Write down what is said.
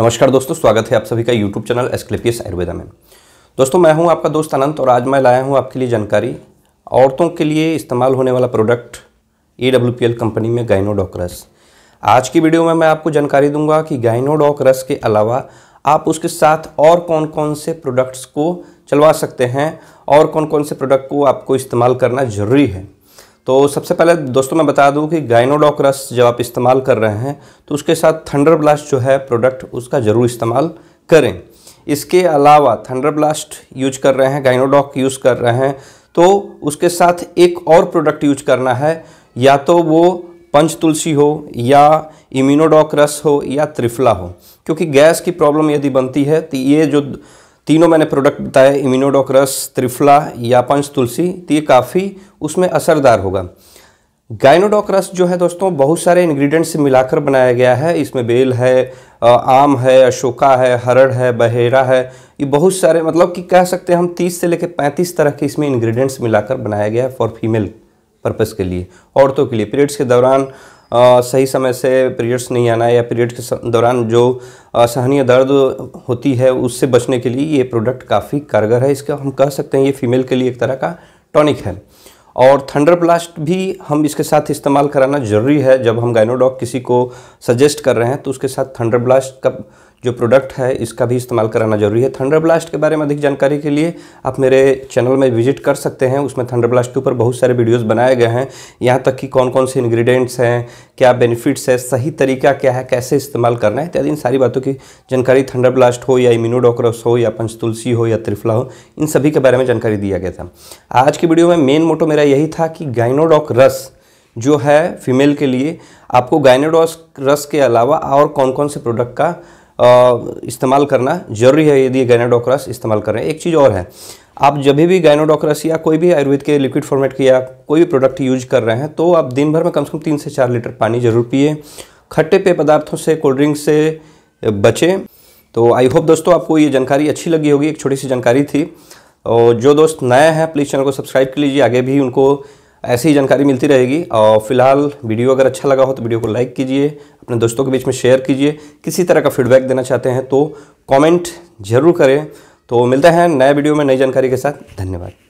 नमस्कार दोस्तों स्वागत है आप सभी का यूट्यूब चैनल एस्क्लेपियस आयुर्वेदा में दोस्तों मैं हूं आपका दोस्त अनंत और आज मैं लाया हूं आपके लिए जानकारी औरतों के लिए इस्तेमाल होने वाला प्रोडक्ट ए कंपनी में गाइनोडॉक रस आज की वीडियो में मैं आपको जानकारी दूंगा कि गाइनोडॉक रस के अलावा आप उसके साथ और कौन कौन से प्रोडक्ट्स को चलवा सकते हैं और कौन कौन से प्रोडक्ट को आपको इस्तेमाल करना ज़रूरी है तो सबसे पहले दोस्तों मैं बता दूं कि गाइनोडॉक रस जब आप इस्तेमाल कर रहे हैं तो उसके साथ थंडर ब्लास्ट जो है प्रोडक्ट उसका ज़रूर इस्तेमाल करें इसके अलावा थंडर ब्लास्ट यूज कर रहे हैं गाइनोडॉक यूज़ कर रहे हैं तो उसके साथ एक और प्रोडक्ट यूज करना है या तो वो पंच तुलसी हो या इम्यूनोडॉक रस हो या त्रिफला हो क्योंकि गैस की प्रॉब्लम यदि बनती है तो ये जो तीनों मैंने प्रोडक्ट बताए इम्यूनोडोक्रस रस त्रिफला या पंच तुलसी तो ये काफ़ी उसमें असरदार होगा गाइनोडोक्रस रस जो है दोस्तों बहुत सारे इन्ग्रीडियंट्स मिलाकर बनाया गया है इसमें बेल है आम है अशोका है हरड़ है बहेरा है ये बहुत सारे मतलब कि कह सकते हैं हम 30 से लेकर 35 तरह के इसमें इन्ग्रीडियंट्स मिलाकर बनाया गया है फॉर फीमेल पर्पज़ के लिए औरतों के लिए पीरियड्स के दौरान सही समय से पीरियड्स नहीं आना या पीरियड के दौरान जो असहनीय दर्द होती है उससे बचने के लिए ये प्रोडक्ट काफ़ी कारगर है इसका हम कह सकते हैं ये फीमेल के लिए एक तरह का टॉनिक है और थंडर ब्लास्ट भी हम इसके साथ इस्तेमाल कराना ज़रूरी है जब हम गाइनोडॉग किसी को सजेस्ट कर रहे हैं तो उसके साथ थंडर ब्लास्ट का जो प्रोडक्ट है इसका भी इस्तेमाल कराना जरूरी है थंडर ब्लास्ट के बारे में अधिक जानकारी के लिए आप मेरे चैनल में विजिट कर सकते हैं उसमें थंडर ब्लास्ट के ऊपर बहुत सारे वीडियोस बनाए गए हैं यहाँ तक कि कौन कौन से इंग्रेडिएंट्स हैं क्या बेनिफिट्स है सही तरीका क्या है कैसे इस्तेमाल करना है इत्यादि इन सारी बातों की जानकारी थंडर ब्लास्ट हो या इम्यूनोडोक्रस हो या पंचतुलसी हो या त्रिफला हो इन सभी के बारे में जानकारी दिया गया था आज की वीडियो में मेन मोटो मेरा यही था कि गाइनोडॉक रस जो है फीमेल के लिए आपको गाइनोडॉस रस के अलावा और कौन कौन से प्रोडक्ट का इस्तेमाल करना जरूरी है यदि गाइनाडोक्रास इस्तेमाल करें एक चीज़ और है आप जब भी गाइनोडोक्रस या कोई भी आयुर्वेद के लिक्विड फॉर्मेट के या कोई भी प्रोडक्ट यूज कर रहे हैं तो आप दिन भर में कम से कम तीन से चार लीटर पानी जरूर पिए खट्टे पेय पदार्थों से कोल्ड ड्रिंक से बचें तो आई होप दोस्तों आपको ये जानकारी अच्छी लगी होगी एक छोटी सी जानकारी थी और जो दोस्त नए हैं प्लीज़ चैनल को सब्सक्राइब कर लीजिए आगे भी उनको ऐसी ही जानकारी मिलती रहेगी और फिलहाल वीडियो अगर अच्छा लगा हो तो वीडियो को लाइक कीजिए अपने दोस्तों के बीच में शेयर कीजिए किसी तरह का फीडबैक देना चाहते हैं तो कमेंट जरूर करें तो मिलते हैं नए वीडियो में नई जानकारी के साथ धन्यवाद